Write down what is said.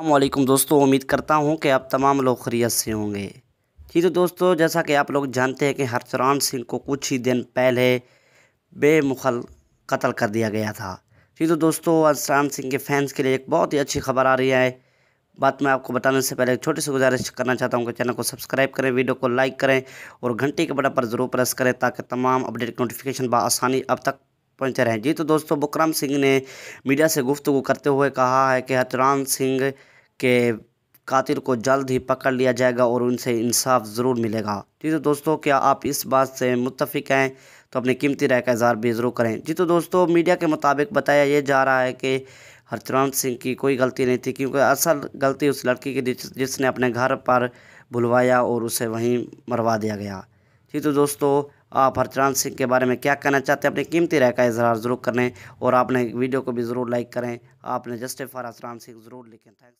अल्लाम दोस्तों उम्मीद करता हूँ कि आप तमाम लोग खरीत से होंगे ठीक है तो दोस्तों जैसा कि आप लोग जानते हैं कि हरचरान सिंह को कुछ ही दिन पहले बेमुखल कत्ल कर दिया गया था ठीक है तो दोस्तों हरचरान सिंह के फैंस के लिए एक बहुत ही अच्छी खबर आ रही है बात मैं आपको बताने से पहले एक छोटी सी गुजारिश करना चाहता हूँ कि चैनल को सब्सक्राइब करें वीडियो को लाइक करें और घंटी के बटन पर ज़रूर प्रेस करें ताकि तमाम अपडेट नोटिफिकेशन बसानी अब तक पंचर हैं जी तो दोस्तों बुकराम सिंह ने मीडिया से गुफ्तु करते हुए कहा है कि हतराम सिंह के कातिल को जल्द ही पकड़ लिया जाएगा और उनसे इंसाफ ज़रूर मिलेगा जी तो दोस्तों क्या आप इस बात से मुतफिक हैं तो अपने कीमती राय का इजहार भी ज़रूर करें जी तो दोस्तों मीडिया के मुताबिक बताया ये जा रहा है कि हरतराम सिंह की कोई गलती नहीं थी क्योंकि असल गलती उस लड़की की जिसने अपने घर पर बुलवाया और उसे वहीं मरवा दिया गया जी तो दोस्तों आप हरचरण सिंह के बारे में क्या कहना चाहते हैं अपनी कीमती राय का इजहार ज़रूर करें और आपने वीडियो को भी ज़रूर लाइक करें आपने जस्टिफ़ार हरचरण सिंह ज़रूर लिखें थैंक्स